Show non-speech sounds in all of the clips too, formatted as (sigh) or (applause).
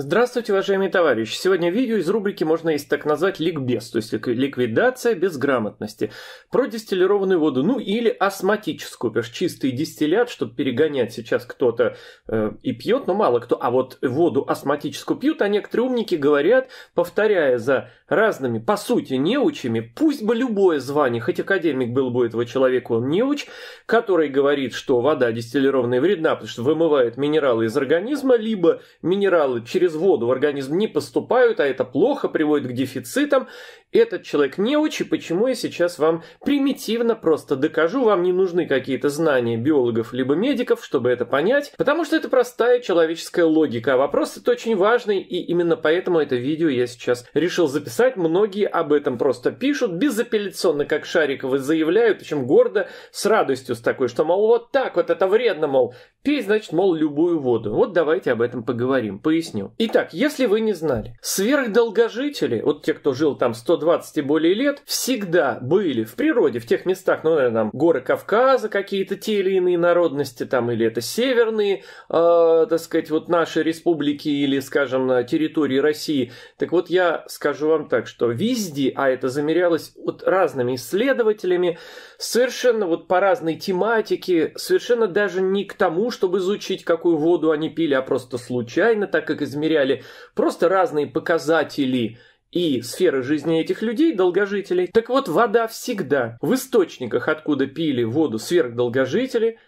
Здравствуйте, уважаемые товарищи! Сегодня видео из рубрики можно есть так назвать ликбез, то есть ликвидация безграмотности. Про дистиллированную воду, ну или астматическую, потому что чистый дистиллят, чтобы перегонять сейчас кто-то э, и пьет, но мало кто. А вот воду астматическую пьют, а некоторые умники говорят, повторяя за разными, по сути, неучами, пусть бы любое звание, хоть академик был бы этого человека, он неуч, который говорит, что вода дистиллированная вредна, потому что вымывает минералы из организма, либо минералы через через воду в организм не поступают, а это плохо, приводит к дефицитам. Этот человек неучи, почему я сейчас вам примитивно просто докажу, вам не нужны какие-то знания биологов либо медиков, чтобы это понять, потому что это простая человеческая логика, а вопрос это очень важный, и именно поэтому это видео я сейчас решил записать. Многие об этом просто пишут, безапелляционно, как Шариковы заявляют, причем гордо, с радостью с такой, что, мол, вот так вот это вредно, мол, пей, значит, мол, любую воду. Вот давайте об этом поговорим, поясню. Итак, если вы не знали, сверхдолгожители, вот те, кто жил там 100 120 и более лет, всегда были в природе, в тех местах, ну, наверное, там горы Кавказа, какие-то те или иные народности, там, или это северные, э, так сказать, вот наши республики или, скажем, на территории России. Так вот, я скажу вам так, что везде, а это замерялось вот разными исследователями, совершенно вот по разной тематике, совершенно даже не к тому, чтобы изучить, какую воду они пили, а просто случайно, так как измеряли просто разные показатели и сферы жизни этих людей, долгожителей. Так вот, вода всегда в источниках, откуда пили воду сверхдолгожители,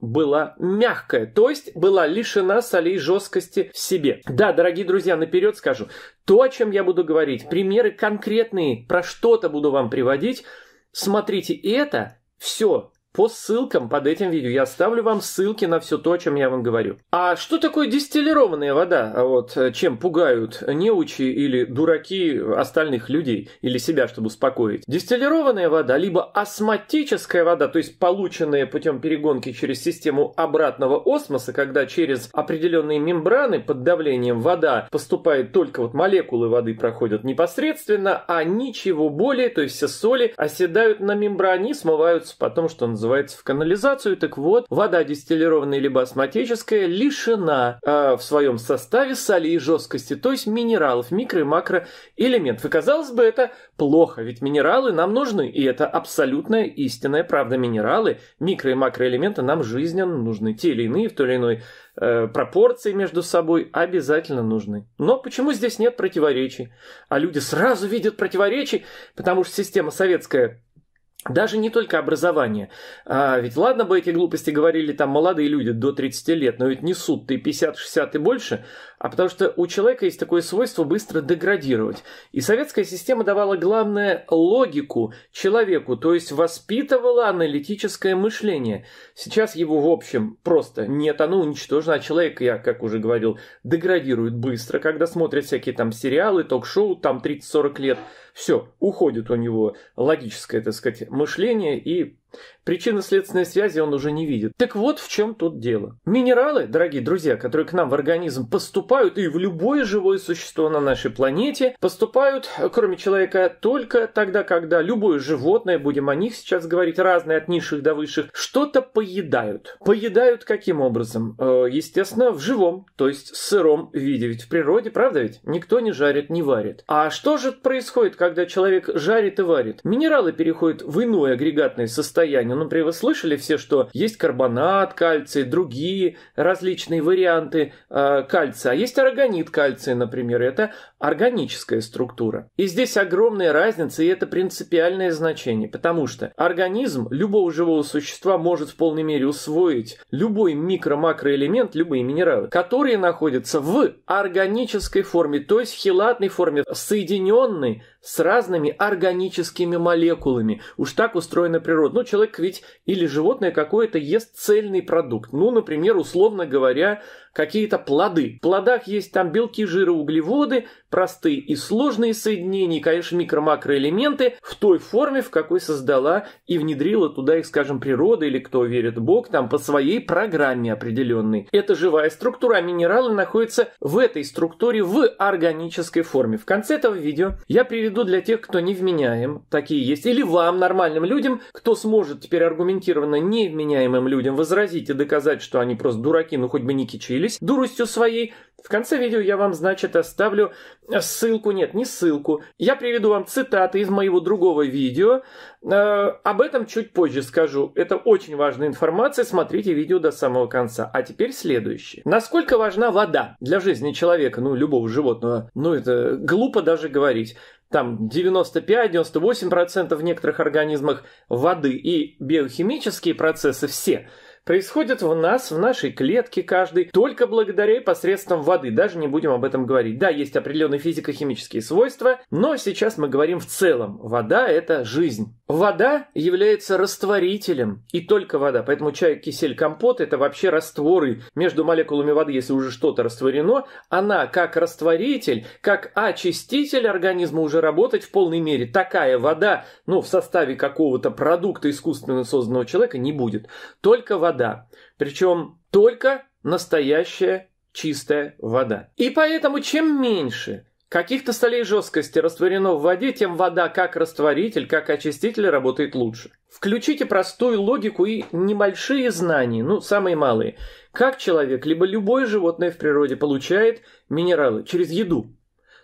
была мягкая, то есть была лишена солей жесткости в себе. Да, дорогие друзья, наперед скажу, то, о чем я буду говорить, примеры конкретные, про что-то буду вам приводить, смотрите это все по ссылкам под этим видео. Я оставлю вам ссылки на все то, о чем я вам говорю. А что такое дистиллированная вода? А вот э, чем пугают неучи или дураки остальных людей или себя, чтобы успокоить? Дистиллированная вода, либо осматическая вода, то есть полученная путем перегонки через систему обратного осмоса, когда через определенные мембраны под давлением вода поступает только вот молекулы воды проходят непосредственно, а ничего более, то есть все соли оседают на мембране и смываются потом, что называется называется, в канализацию. Так вот, вода дистиллированная либо осматическая лишена э, в своем составе соли и жесткости, то есть минералов, микро- и макроэлементов. И казалось бы, это плохо, ведь минералы нам нужны, и это абсолютная истинная правда. Минералы, микро- и макроэлементы нам жизненно нужны, те или иные в той или иной э, пропорции между собой обязательно нужны. Но почему здесь нет противоречий? А люди сразу видят противоречий, потому что система советская даже не только образование. А ведь ладно бы эти глупости говорили там молодые люди до 30 лет, но ведь несут ты 50, 60 и больше, а потому что у человека есть такое свойство быстро деградировать. И советская система давала главное логику человеку, то есть воспитывала аналитическое мышление. Сейчас его в общем просто нет, оно уничтожено, а человек, я как уже говорил, деградирует быстро, когда смотрит всякие там сериалы, ток-шоу, там 30-40 лет – все, уходит у него логическое, так сказать, мышление и Причинно-следственной связи он уже не видит. Так вот в чем тут дело. Минералы, дорогие друзья, которые к нам в организм поступают и в любое живое существо на нашей планете, поступают, кроме человека, только тогда, когда любое животное, будем о них сейчас говорить, разные от низших до высших, что-то поедают. Поедают каким образом? Э, естественно, в живом, то есть в сыром виде. Ведь в природе, правда ведь, никто не жарит, не варит. А что же происходит, когда человек жарит и варит? Минералы переходят в иное агрегатное состояние, состояние. Ну, например, вы слышали все, что есть карбонат кальция, другие различные варианты э, кальция, а есть арагонит кальция, например. Это органическая структура. И здесь огромная разница, и это принципиальное значение, потому что организм любого живого существа может в полной мере усвоить любой микро-макроэлемент, любые минералы, которые находятся в органической форме, то есть в хилатной форме, соединенной с разными органическими молекулами. Уж так устроена природа. Ну, человек ведь или животное какое-то ест цельный продукт. Ну, например, условно говоря, какие-то плоды. В плодах есть там белки, жиры, углеводы, простые и сложные соединения, и, конечно, микро-макроэлементы в той форме, в какой создала и внедрила туда их, скажем, природа или кто верит Бог, там по своей программе определенной. Это живая структура, а минералы находятся в этой структуре в органической форме. В конце этого видео я приведу для тех, кто невменяем, такие есть, или вам, нормальным людям, кто сможет теперь аргументированно невменяемым людям возразить и доказать, что они просто дураки, ну хоть бы не кичили, поделились дуростью своей. В конце видео я вам, значит, оставлю ссылку, нет, не ссылку. Я приведу вам цитаты из моего другого видео. Э, об этом чуть позже скажу. Это очень важная информация, смотрите видео до самого конца. А теперь следующее. Насколько важна вода для жизни человека, ну, любого животного? Ну, это глупо даже говорить там 95-98% в некоторых организмах воды и биохимические процессы все – происходят в нас, в нашей клетке каждой, только благодаря и посредством воды, даже не будем об этом говорить. Да, есть определенные физико-химические свойства, но сейчас мы говорим в целом. Вода – это жизнь. Вода является растворителем, и только вода. Поэтому чай, кисель, компот – это вообще растворы между молекулами воды, если уже что-то растворено. Она как растворитель, как очиститель организма уже работать в полной мере. Такая вода, ну, в составе какого-то продукта искусственно созданного человека не будет. Только вода вода. Причем только настоящая чистая вода. И поэтому чем меньше каких-то солей жесткости растворено в воде, тем вода как растворитель, как очиститель работает лучше. Включите простую логику и небольшие знания, ну, самые малые. Как человек, либо любое животное в природе получает минералы через еду.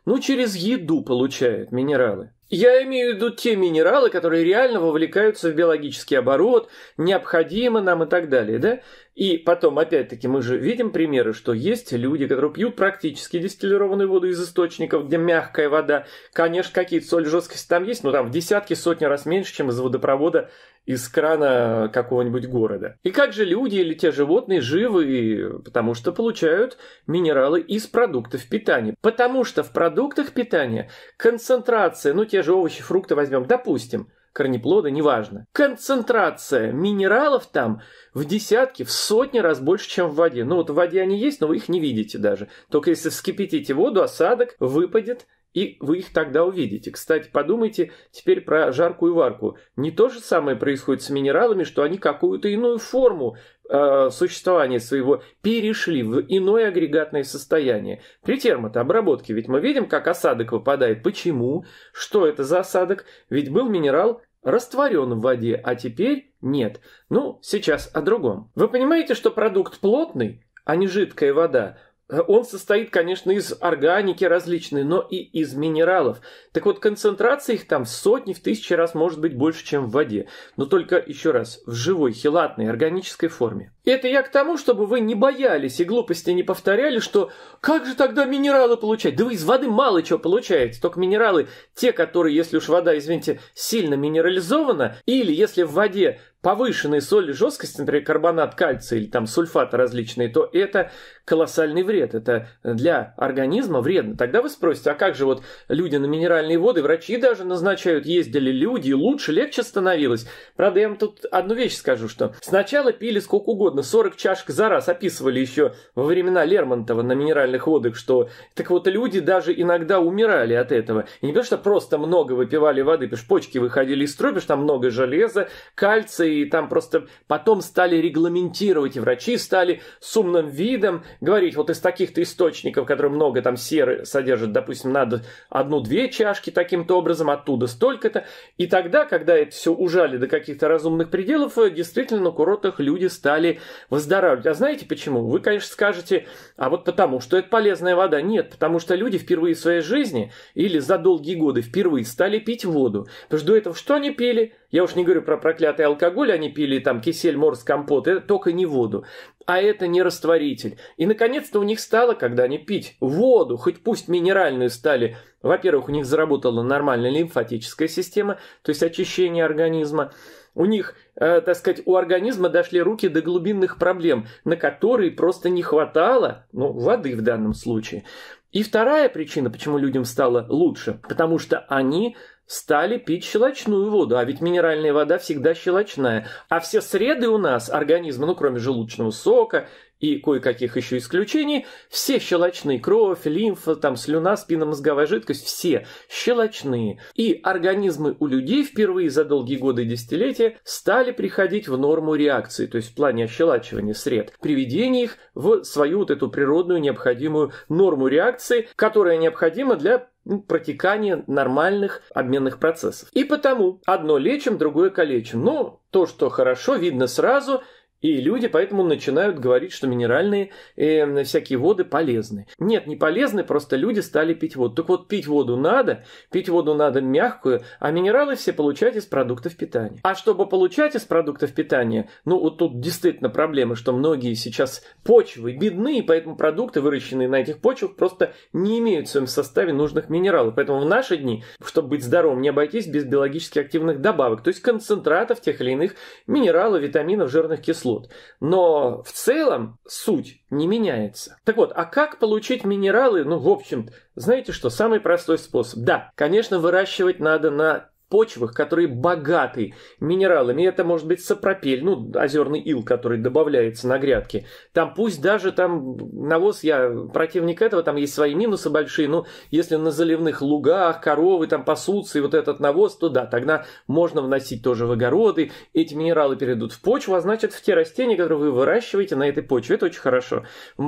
Ну, через еду получают минералы. Я имею в виду те минералы, которые реально вовлекаются в биологический оборот, необходимы нам и так далее, да? И потом, опять-таки, мы же видим примеры, что есть люди, которые пьют практически дистиллированную воду из источников, где мягкая вода. Конечно, какие-то соль, жесткости там есть, но там в десятки, сотни раз меньше, чем из водопровода из крана какого-нибудь города. И как же люди или те животные живы, потому что получают минералы из продуктов питания. Потому что в продуктах питания концентрация, ну те же овощи, фрукты возьмем, допустим, корнеплоды, неважно. Концентрация минералов там в десятки, в сотни раз больше, чем в воде. Ну вот в воде они есть, но вы их не видите даже. Только если вскипятите воду, осадок выпадет и вы их тогда увидите. Кстати, подумайте теперь про жаркую варку. Не то же самое происходит с минералами, что они какую-то иную форму э, существования своего перешли в иное агрегатное состояние. При термотообработке ведь мы видим, как осадок выпадает. Почему? Что это за осадок? Ведь был минерал растворен в воде, а теперь нет. Ну, сейчас о другом. Вы понимаете, что продукт плотный, а не жидкая вода – Э, он состоит, конечно, из органики различной, но и из минералов. Так вот, концентрация их там в сотни, в тысячи раз может быть больше, чем в воде. Но только, еще раз, в живой, хелатной, органической форме. И Это я к тому, чтобы вы не боялись и глупости не повторяли, что «как же тогда минералы получать?» Да вы из воды мало чего получаете, только минералы, те, которые, если уж вода, извините, сильно минерализована, или если в воде повышенной соли жесткости, например, карбонат кальция или там сульфаты различные, то это колоссальный вред. Это для организма вредно. Тогда вы спросите, а как же вот люди на минеральные воды, врачи даже назначают, ездили люди, лучше, легче становилось. Правда, я вам тут одну вещь скажу, что сначала пили сколько угодно, 40 чашек за раз, описывали еще во времена Лермонтова на минеральных водах, что так вот люди даже иногда умирали от этого. И не то что просто много выпивали воды, потому что почки выходили из строя, потому что там много железа, кальция и там просто потом стали регламентировать, и врачи стали с умным видом говорить, вот из таких-то источников, которые много там серы содержат, допустим, надо одну-две чашки таким-то образом, оттуда столько-то. И тогда, когда это все ужали до каких-то разумных пределов, э, действительно на курортах люди стали выздоравливать. А знаете почему? Вы, конечно, скажете, а вот потому, что это полезная вода. Нет, потому что люди впервые в своей жизни или за долгие годы впервые стали пить воду. Потому что до этого что они пили? Я уж не говорю про проклятый алкоголь, они пили там кисель, морс, компот, это только не воду. А это не растворитель. И наконец-то у них стало, когда они пить воду, хоть пусть минеральную стали. Во-первых, у них заработала нормальная лимфатическая система, то есть очищение организма. У них, э, так сказать, у организма дошли руки до глубинных проблем, на которые просто не хватало, ну, воды в данном случае. И вторая причина, почему людям стало лучше, потому что они стали пить щелочную воду, а ведь минеральная вода всегда щелочная. А все среды у нас организма, ну кроме желудочного сока и кое-каких еще исключений, все щелочные, кровь, лимфа, там слюна, спинномозговая жидкость, все щелочные. И организмы у людей впервые за долгие годы и десятилетия стали приходить в норму реакции, то есть в плане ощелачивания сред, приведения их в свою вот эту природную необходимую норму реакции, которая необходима для протекание нормальных обменных процессов. И потому одно лечим, другое калечим. Но то, что хорошо, видно сразу, и люди поэтому начинают говорить, что минеральные э, всякие воды полезны. Нет, не полезны, просто люди стали пить воду. Так вот, пить воду надо, пить воду надо мягкую, а минералы все получать из продуктов питания. А чтобы получать из продуктов питания, ну вот тут действительно проблема, что многие сейчас почвы бедны, и поэтому продукты, выращенные на этих почвах, просто не имеют в своем составе нужных минералов. Поэтому в наши дни, чтобы быть здоровым, не обойтись без биологически активных добавок, то есть концентратов тех или иных минералов, витаминов, жирных кислот кислот. Но в целом суть не меняется. Так вот, а как получить минералы? Ну, в общем, знаете что, самый простой способ. Да, конечно, выращивать надо на почвах, которые богаты минералами. Это может быть сапропель, ну, озерный ил, который добавляется на грядки. Там пусть даже там навоз, я противник этого, там есть свои минусы большие, но если на заливных лугах коровы там пасутся и вот этот навоз, то да, тогда можно вносить тоже в огороды. Эти минералы перейдут в почву, а значит в те растения, которые вы выращиваете на этой почве. Это очень хорошо.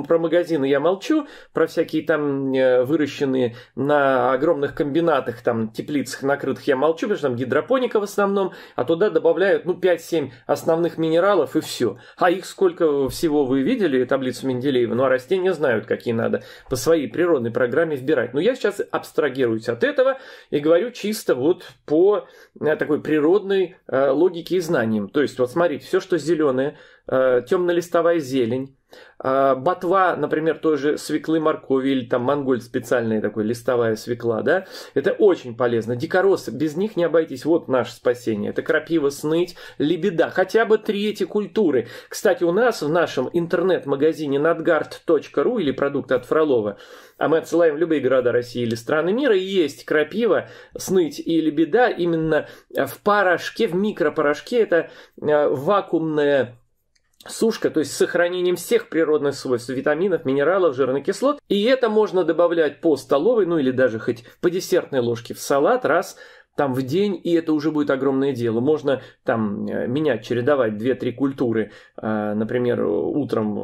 Про магазины я молчу, про всякие там э, выращенные на огромных комбинатах, там теплицах накрытых я молчу, используешь, там гидропоника в основном, а туда добавляют, ну, 5-7 основных минералов и все. А их сколько всего вы видели, таблицу Менделеева? Ну, а растения знают, какие надо по своей природной программе вбирать. Но я сейчас абстрагируюсь от этого и говорю чисто вот по э, такой природной э, логике и знаниям. То есть, вот смотрите, все, что зеленое, э, темно-листовая зелень, а, ботва, например, той же свеклы моркови или там монголь специальная такой листовая свекла, да, это очень полезно. Дикоросы, без них не обойтись, вот наше спасение. Это крапива, сныть, лебеда, хотя бы три эти культуры. Кстати, у нас в нашем интернет-магазине надгард.ру или продукты от Фролова, а мы отсылаем в любые города России или страны мира, есть крапива, сныть и лебеда именно в порошке, в микропорошке, это а, вакуумная сушка, то есть с сохранением всех природных свойств, витаминов, минералов, жирных кислот. И это можно добавлять по столовой, ну или даже хоть по десертной ложке в салат раз там в день, и это уже будет огромное дело. Можно там э, менять, чередовать 2-3 культуры. Э, например, утром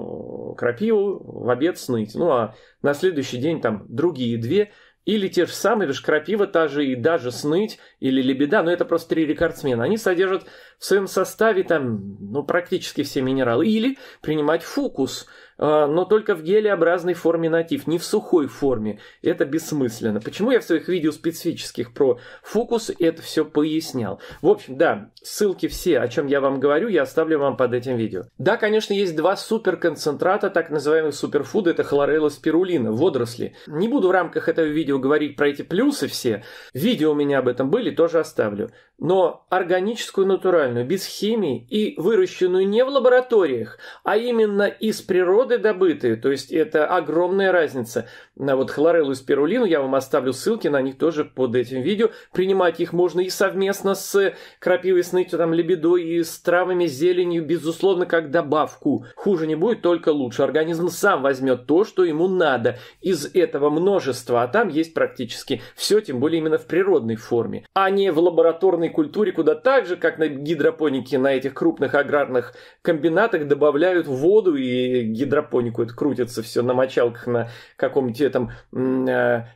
э, крапиву, в обед сныть, ну а на следующий день там другие две, или те же самые, же крапива та же, и даже сныть, или лебеда, но это просто три рекордсмена. Они содержат в своем составе там, ну, практически все минералы. Или принимать фукус – а, но только в гелеобразной форме натив, не в сухой форме. Это бессмысленно. Почему я в своих видео специфических про фокус это все пояснял? В общем, да, ссылки все, о чем я вам говорю, я оставлю вам под этим видео. Да, конечно, есть два суперконцентрата, так называемых суперфуд, это хлорелла спирулина, водоросли. Не буду в рамках этого видео говорить про эти плюсы все, видео у меня об этом были, тоже оставлю но органическую натуральную, без химии и выращенную не в лабораториях, а именно из природы добытые. То есть это огромная разница. На вот хлореллу и спирулину я вам оставлю ссылки на них тоже под этим видео. Принимать их можно и совместно с крапивой, с нытью, там, лебедой и с травами, зеленью, безусловно, как добавку. Хуже не будет, только лучше. Организм сам возьмет то, что ему надо. Из этого множества, а там есть практически все, тем более именно в природной форме, а не в лабораторной огромной культуре, куда так же, как на гидропонике, на этих крупных аграрных комбинатах добавляют воду и гидропонику. Это крутится все на мочалках, на каком-то этом э,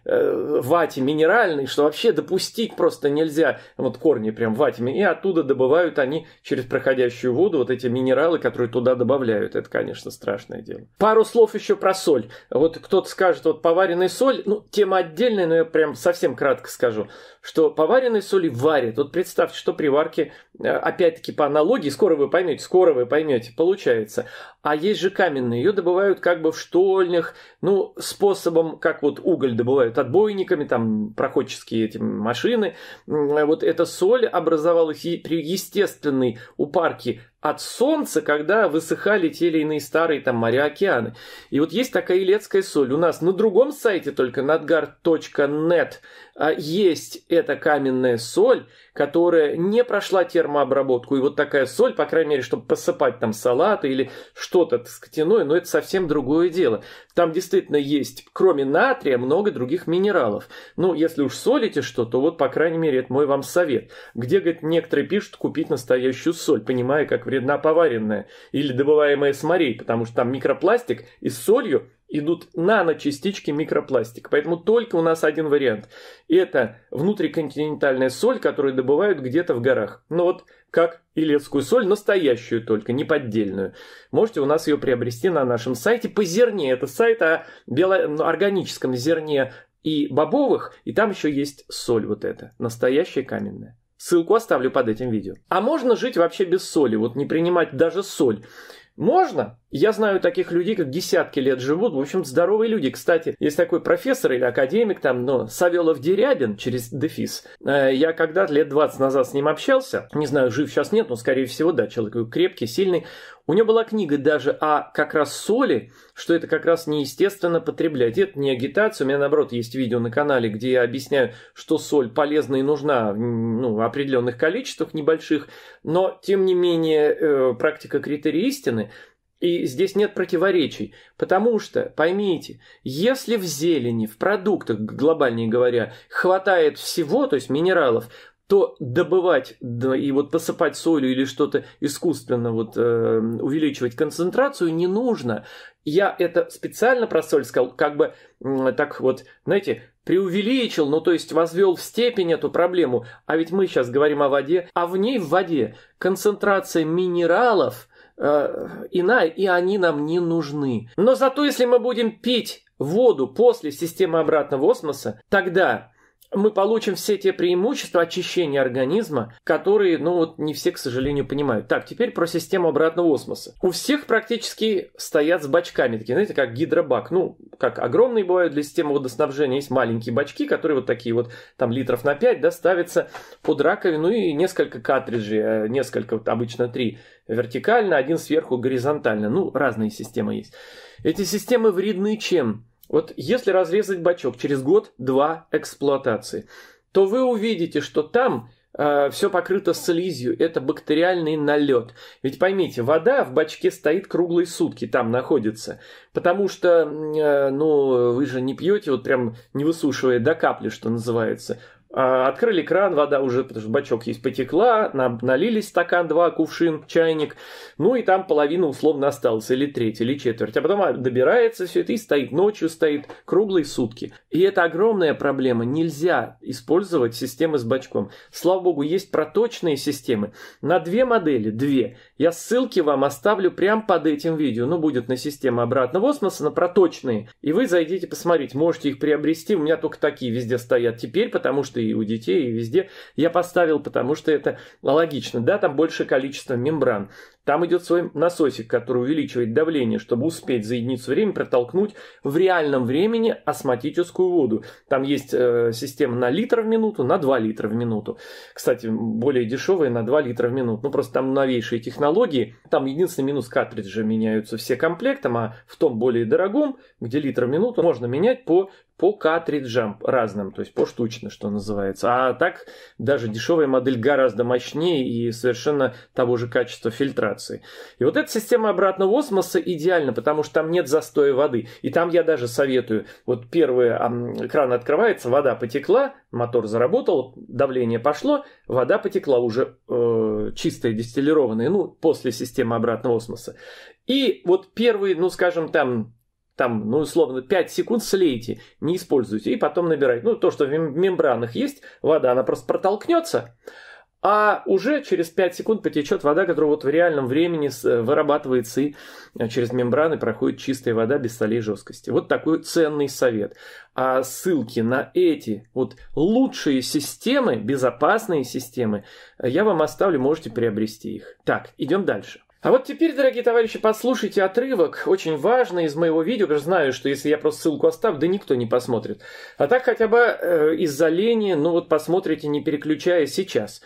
э, вате минеральной, что вообще допустить просто нельзя. Вот корни прям ватями. И оттуда добывают они через проходящую воду вот эти минералы, которые туда добавляют. Это, конечно, страшное дело. Пару слов еще про соль. Вот кто-то скажет, вот поваренная соль, ну, тема отдельная, но я прям совсем кратко скажу, что поваренной соли варят. Вот представьте, что при варке, э, опять-таки по аналогии, скоро вы поймете, скоро вы поймете, получается. А есть же каменные, ее добывают как бы в штольнях, ну, способом, как вот уголь добывают отбойниками, там проходческие эти машины. А вот эта соль образовалась при естественной упарке от солнца, когда высыхали те или иные старые там моря, океаны. И вот есть такая илецкая соль. У нас на другом сайте, только надгар.нет, а, есть эта каменная соль, которая не прошла термообработку. И вот такая соль, по крайней мере, чтобы посыпать там салаты или что-то так сказать, но это совсем другое дело. Там действительно есть, кроме натрия, много других минералов. Ну, если уж солите что, то вот, по крайней мере, это мой вам совет. Где, говорит, некоторые пишут купить настоящую соль, понимая, как вредна поваренная или добываемая с морей, потому что там микропластик и с солью – идут наночастички микропластика. Поэтому только у нас один вариант. это внутриконтинентальная соль, которую добывают где-то в горах. Ну вот как илецкую соль, настоящую только, не поддельную. Можете у нас ее приобрести на нашем сайте по зерне. Это сайт о бело- ну, органическом зерне и бобовых, и там еще есть соль вот эта, настоящая каменная. Ссылку оставлю под этим видео. А можно жить вообще без соли, вот не принимать даже соль. Можно. Я знаю таких людей, как десятки лет живут, в общем, здоровые люди. Кстати, есть такой профессор или академик там, но Савелов Дерябин через дефис. Э, я когда-то лет 20 назад с ним общался, не знаю, жив сейчас нет, но, скорее всего, да, человек крепкий, сильный. У него была книга даже о «А как раз соли, что это как раз неестественно потреблять. Это не агитация, у меня наоборот есть видео на канале, где я объясняю, что соль полезна и нужна ну, в определенных количествах небольших, но тем не менее э, практика критерий истины и здесь нет противоречий, потому что, поймите, если в зелени, в продуктах, глобальнее говоря, хватает всего, то есть минералов, то добывать да, и вот посыпать солью или что-то искусственно вот, э, увеличивать концентрацию не нужно. Я это специально про соль сказал, как бы э, так вот, знаете, преувеличил, ну то есть возвел в степень эту проблему. А ведь мы сейчас говорим о воде, а в ней в воде концентрация минералов э, иная, и они нам не нужны. Но зато если мы будем пить воду после системы обратного осмоса, тогда мы получим все те преимущества очищения организма, которые, ну вот, не все, к сожалению, понимают. Так, теперь про систему обратного осмоса. У всех практически стоят с бачками, такие, знаете, как гидробак. Ну, как огромные бывают для системы водоснабжения, есть маленькие бачки, которые вот такие вот, там, литров на 5, да, ставятся под раковину и несколько картриджей, э, несколько, вот, обычно три вертикально, один сверху горизонтально. Ну, разные системы есть. Эти системы вредны чем? Вот если разрезать бачок через год-два эксплуатации, то вы увидите, что там э, все покрыто слизью, это бактериальный налет. Ведь поймите, вода в бачке стоит круглые сутки, там находится. Потому что, э, ну, вы же не пьете, вот прям не высушивая до капли, что называется. А, открыли кран, вода уже, потому что бачок есть, потекла, налили стакан, два, кувшин, чайник, ну и там половина условно осталась, или треть, или четверть. А потом а, добирается все это и стоит ночью, стоит круглые сутки. И это огромная проблема. Нельзя использовать системы с бачком. Слава богу, есть проточные системы. На две модели, две. Я ссылки вам оставлю прямо под этим видео. Ну, будет на систему обратного осмоса, на проточные. И вы зайдите посмотреть, можете их приобрести. У меня только такие везде стоят теперь, потому что и у детей, и везде, я поставил, потому что это логично. Да, там больше количество мембран. Там идет свой насосик, который увеличивает давление, чтобы успеть за единицу времени протолкнуть в реальном времени астматическую воду. Там есть э, система на литр в минуту, на 2 литра в минуту. Кстати, более дешевая на 2 литра в минуту. Ну, просто там новейшие технологии. Там единственный минус картриджа меняются все комплектом, а в том более дорогом, где литр в минуту, можно менять по по картриджам разным, то есть поштучно, что называется. А так даже дешевая модель гораздо мощнее и совершенно того же качества фильтрации. И вот эта система обратного осмоса идеальна, потому что там нет застоя воды. И там я даже советую, вот первый кран открывается, вода потекла, мотор заработал, давление пошло, вода потекла уже э, чистая, дистиллированная, ну, после системы обратного осмоса. И вот первые, ну, скажем, там там, ну, условно, 5 секунд слейте, не используйте, и потом набирайте. Ну, то, что в мембранах есть, вода, она просто протолкнется, а уже через 5 секунд потечет вода, которая вот в реальном времени э, вырабатывается и э, через мембраны проходит чистая вода без солей жесткости. Вот такой ценный совет. А ссылки на эти вот лучшие системы, безопасные системы, э, я вам оставлю, можете приобрести их. Так, идем дальше. А вот теперь, дорогие товарищи, послушайте отрывок, очень важный из моего видео, потому знаю, что если я просто ссылку оставлю, да никто не посмотрит. А так хотя бы э, из-за лени, ну вот посмотрите, не переключая сейчас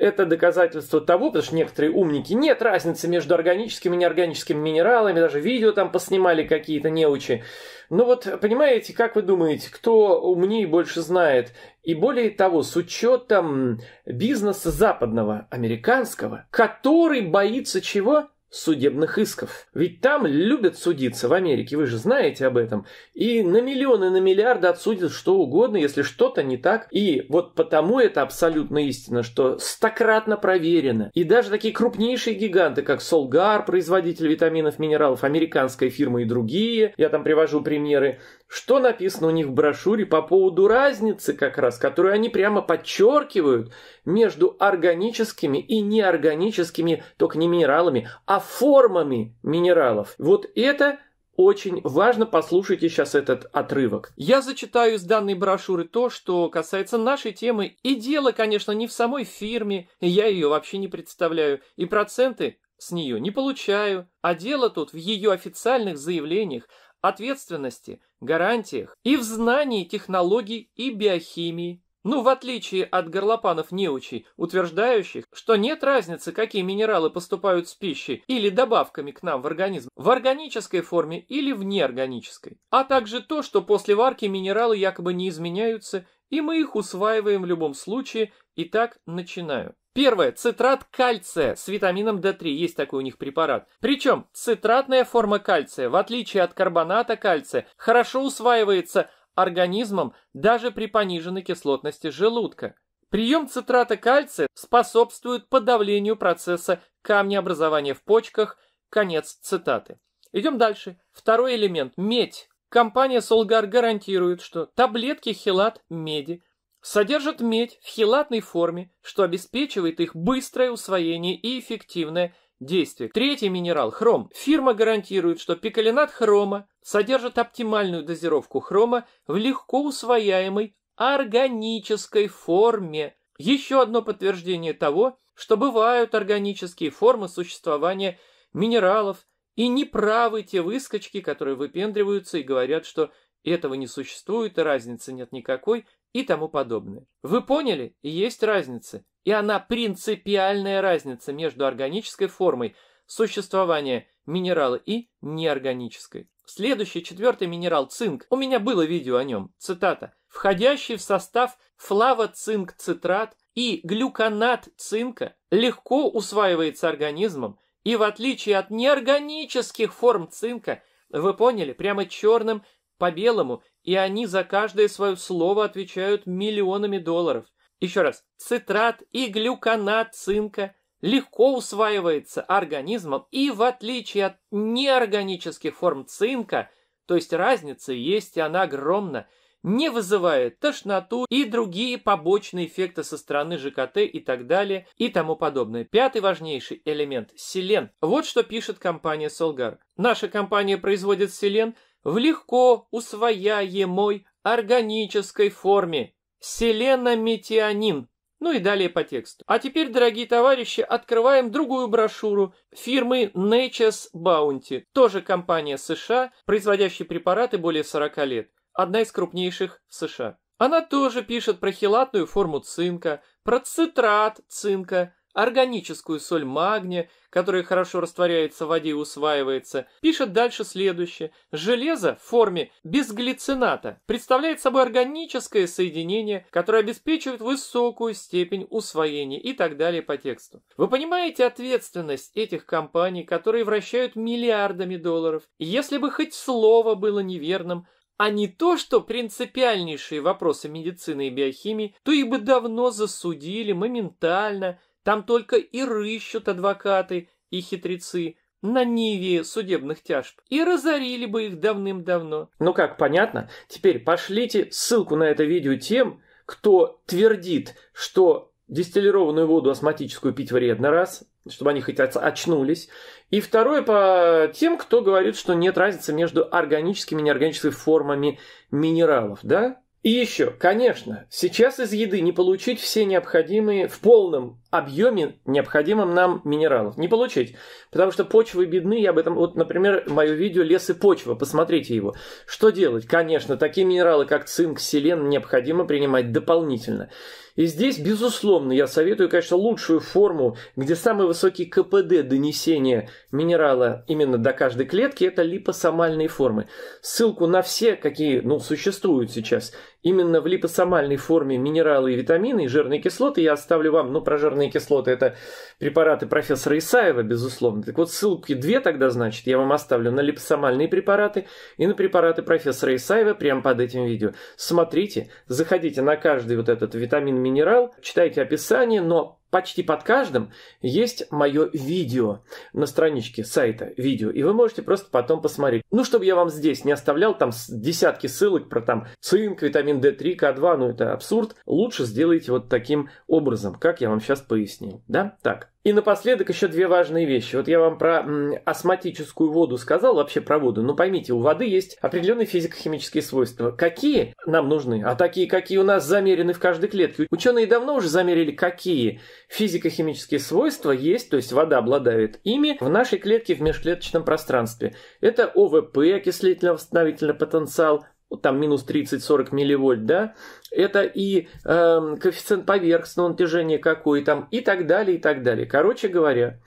это доказательство того, потому что некоторые умники, нет разницы между органическими и неорганическими минералами, даже видео там поснимали какие-то неучи. Но вот, понимаете, как вы думаете, кто умнее больше знает? И более того, с учетом бизнеса западного, американского, который боится чего? судебных исков. Ведь там любят судиться в Америке, вы же знаете об этом. И на миллионы, на миллиарды отсудят что угодно, если что-то не так. И вот потому это абсолютно истина, что стократно проверено. И даже такие крупнейшие гиганты, как Солгар, производитель витаминов, минералов, американская фирма и другие, я там привожу примеры, что написано у них в брошюре по поводу разницы как раз, которую они прямо подчеркивают между органическими и неорганическими, только не минералами, а формами минералов. Вот это очень важно, послушайте сейчас этот отрывок. Я зачитаю из данной брошюры то, что касается нашей темы. И дело, конечно, не в самой фирме, я ее вообще не представляю, и проценты с нее не получаю. А дело тут в ее официальных заявлениях, ответственности, гарантиях и в знании технологий и биохимии. Ну, в отличие от горлопанов-неучей, утверждающих, что нет разницы, какие минералы поступают с пищей или добавками к нам в организм, в органической форме или в неорганической. А также то, что после варки минералы якобы не изменяются, и мы их усваиваем в любом случае. Итак, начинаю. Первое. Цитрат кальция с витамином D3. Есть такой у них препарат. Причем цитратная форма кальция, в отличие от карбоната кальция, хорошо усваивается – организмом даже при пониженной кислотности желудка. Прием цитрата кальция способствует подавлению процесса камнеобразования в почках. Конец цитаты. Идем дальше. Второй элемент – медь. Компания Solgar гарантирует, что таблетки хилат меди содержат медь в хилатной форме, что обеспечивает их быстрое усвоение и эффективное Действие. Третий минерал – хром. Фирма гарантирует, что пикалинат хрома содержит оптимальную дозировку хрома в легко усвояемой органической форме. Еще одно подтверждение того, что бывают органические формы существования минералов, и неправы те выскочки, которые выпендриваются и говорят, что этого не существует, и разницы нет никакой, и тому подобное. Вы поняли? Есть разница. И она принципиальная разница между органической формой существования минерала и неорганической. Следующий, четвертый минерал – цинк. У меня было видео о нем. Цитата. «Входящий в состав флавоцинк-цитрат и глюконат цинка легко усваивается организмом, и в отличие от неорганических форм цинка, вы поняли, прямо черным по белому, и они за каждое свое слово отвечают миллионами долларов – еще раз, цитрат и глюконат цинка легко усваивается организмом и в отличие от неорганических форм цинка, то есть разница есть и она огромна, не вызывает тошноту и другие побочные эффекты со стороны ЖКТ и так далее и тому подобное. Пятый важнейший элемент – селен. Вот что пишет компания Solgar. Наша компания производит селен в легко усвояемой органической форме Селена Метионин. Ну и далее по тексту. А теперь, дорогие товарищи, открываем другую брошюру фирмы Nature's Bounty, тоже компания США, производящая препараты более 40 лет, одна из крупнейших в США. Она тоже пишет про хелатную форму цинка, про цитрат цинка, органическую соль магния, которая хорошо растворяется в воде и усваивается, пишет дальше следующее. Железо в форме безглицината представляет собой органическое соединение, которое обеспечивает высокую степень усвоения и так далее по тексту. Вы понимаете ответственность этих компаний, которые вращают миллиардами долларов? если бы хоть слово было неверным, а не то, что принципиальнейшие вопросы медицины и биохимии, то их бы давно засудили моментально, там только и рыщут адвокаты и хитрецы на ниве судебных тяжб. И разорили бы их давным-давно. Ну как, понятно? Теперь пошлите ссылку на это видео тем, кто твердит, что дистиллированную воду астматическую пить вредно, раз, чтобы они хоть очнулись. И второе, по тем, кто говорит, что нет разницы между органическими и неорганическими формами минералов, да? И еще, конечно, сейчас из еды не получить все необходимые, в полном объеме необходимым нам минералов. Не получить. Потому что почвы бедны, я об этом, вот, например, мое видео «Лес и почва», посмотрите его. Что делать? Конечно, такие минералы, как цинк, селен, необходимо принимать дополнительно. И здесь, безусловно, я советую, конечно, лучшую форму, где самый высокий КПД донесения минерала именно до каждой клетки, это липосомальные формы. Ссылку на все, какие ну, существуют сейчас – Именно в липосомальной форме минералы и витамины и жирные кислоты я оставлю вам. Ну, про жирные кислоты это препараты профессора Исаева, безусловно. Так вот, ссылки две тогда, значит, я вам оставлю на липосомальные препараты и на препараты профессора Исаева прямо под этим видео. Смотрите, заходите на каждый вот этот витамин-минерал, читайте описание, но почти под каждым есть мое видео на страничке сайта видео, и вы можете просто потом посмотреть. Ну, чтобы я вам здесь не оставлял там десятки ссылок про там цинк, витамин D3, К2, ну это абсурд, лучше сделайте вот таким образом, как я вам сейчас пояснил, да? Так, и напоследок еще две важные вещи. Вот я вам про м, осматическую воду сказал, вообще про воду. Но поймите, у воды есть определенные физико-химические свойства. Какие нам нужны? А такие, какие у нас замерены в каждой клетке. Ученые давно уже замерили, какие физико-химические свойства есть, то есть вода обладает ими в нашей клетке в межклеточном пространстве. Это ОВП, окислительно-восстановительный потенциал, там минус 30-40 милливольт, да, это и э, коэффициент поверхностного натяжения какой там, и так далее, и так далее. Короче говоря,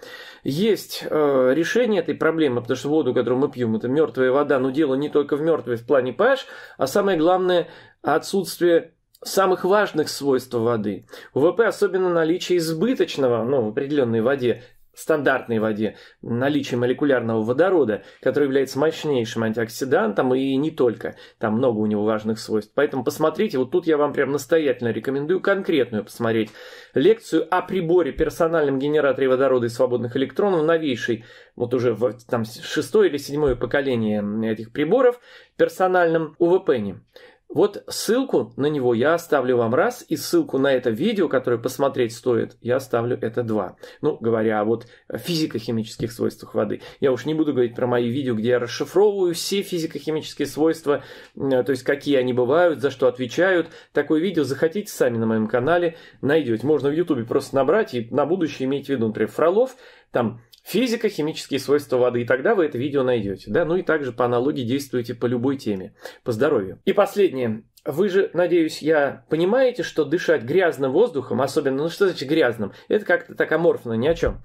есть э, решение этой проблемы, потому что воду, которую мы пьем, это мертвая вода, но дело не только в мертвой в плане pH, а самое главное отсутствие самых важных свойств воды. УВП, особенно наличие избыточного, ну, в определенной воде, стандартной воде наличие молекулярного водорода, который является мощнейшим антиоксидантом и не только. Там много у него важных свойств. Поэтому посмотрите, вот тут я вам прям настоятельно рекомендую конкретную посмотреть лекцию о приборе персональном генераторе водорода и свободных электронов новейшей, вот уже в, там шестое или седьмое поколение этих приборов персональном УВПНе. Вот ссылку на него я оставлю вам раз, и ссылку на это видео, которое посмотреть стоит, я оставлю это два. Ну, говоря о вот физико-химических свойствах воды. Я уж не буду говорить про мои видео, где я расшифровываю все физико-химические свойства, то есть какие они бывают, за что отвечают. Такое видео захотите сами на моем канале найдете. Можно в Ютубе просто набрать и на будущее иметь в виду, например, Фролов, там Физика, химические свойства воды, и тогда вы это видео найдете. Да? Ну и также по аналогии действуйте по любой теме, по здоровью. И последнее. Вы же, надеюсь, я понимаете, что дышать грязным воздухом, особенно, ну что значит грязным, это как-то так аморфно, ни о чем.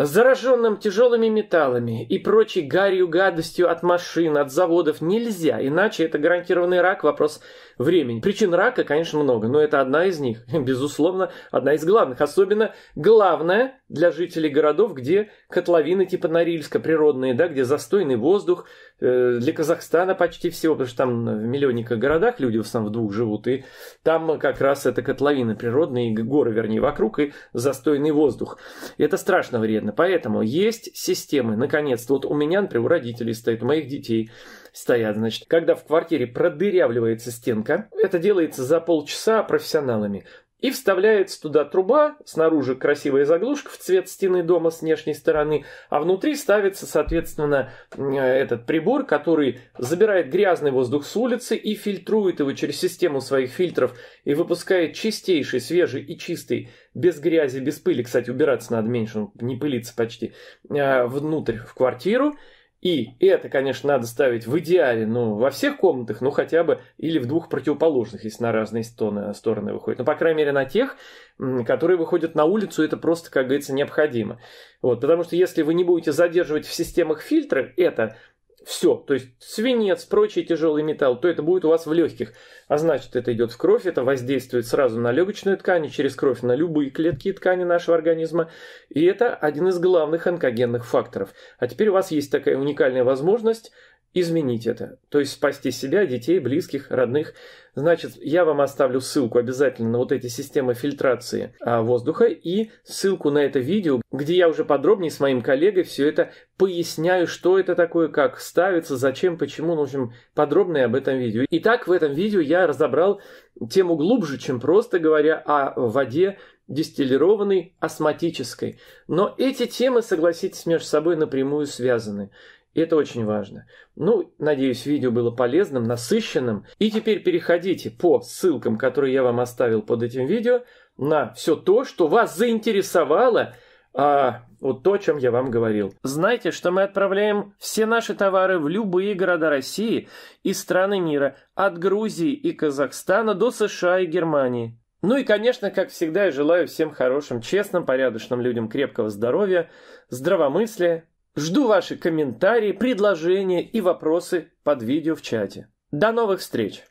Зараженным тяжелыми металлами и прочей гарью гадостью от машин, от заводов нельзя, иначе это гарантированный рак, вопрос времени. Причин рака, конечно, много, но это одна из них, (laughs) безусловно, одна из главных. Особенно главная для жителей городов, где котловины типа Норильска природные, да, где застойный воздух, Э, для Казахстана почти всего, потому что там в миллионниках городах люди в основном в двух живут, и там как раз это котловина природная, и горы, вернее, вокруг, и застойный воздух. И это страшно вредно. Поэтому есть системы, наконец-то. Вот у меня, например, у родителей стоит, у моих детей стоят, значит, когда в квартире продырявливается стенка, это делается за полчаса профессионалами. И вставляется туда труба, снаружи красивая заглушка в цвет стены дома с внешней стороны, а внутри ставится, соответственно, э, этот прибор, который забирает грязный воздух с улицы и фильтрует его через систему своих фильтров и выпускает чистейший, свежий и чистый, без грязи, без пыли, кстати, убираться надо меньше, не пылиться почти, а, внутрь в квартиру – и это, конечно, надо ставить в идеале, ну, во всех комнатах, ну, хотя бы, или в двух противоположных, если на разные стороны, стороны выходит. Ну, по крайней мере, на тех, которые выходят на улицу, это просто, как говорится, необходимо. Вот, потому что если вы не будете задерживать в системах фильтры это, все, то есть свинец, прочий тяжелый металл, то это будет у вас в легких. А значит, это идет в кровь, это воздействует сразу на легочную ткань и через кровь на любые клетки и ткани нашего организма. И это один из главных онкогенных факторов. А теперь у вас есть такая уникальная возможность изменить это. То есть спасти себя, детей, близких, родных. Значит, я вам оставлю ссылку обязательно на вот эти системы фильтрации а, воздуха и ссылку на это видео, где я уже подробнее с моим коллегой все это поясняю, что это такое, как ставится, зачем, почему. Ну, в общем, подробнее об этом видео. Итак, в этом видео я разобрал тему глубже, чем просто говоря о воде дистиллированной осматической. Но эти темы, согласитесь, между собой напрямую связаны. И это очень важно. Ну, надеюсь, видео было полезным, насыщенным. И теперь переходите по ссылкам, которые я вам оставил под этим видео, на все то, что вас заинтересовало, а, вот то, о чем я вам говорил. Знайте, что мы отправляем все наши товары в любые города России и страны мира, от Грузии и Казахстана до США и Германии. Ну и, конечно, как всегда, я желаю всем хорошим, честным, порядочным людям крепкого здоровья, здравомыслия Жду ваши комментарии, предложения и вопросы под видео в чате. До новых встреч!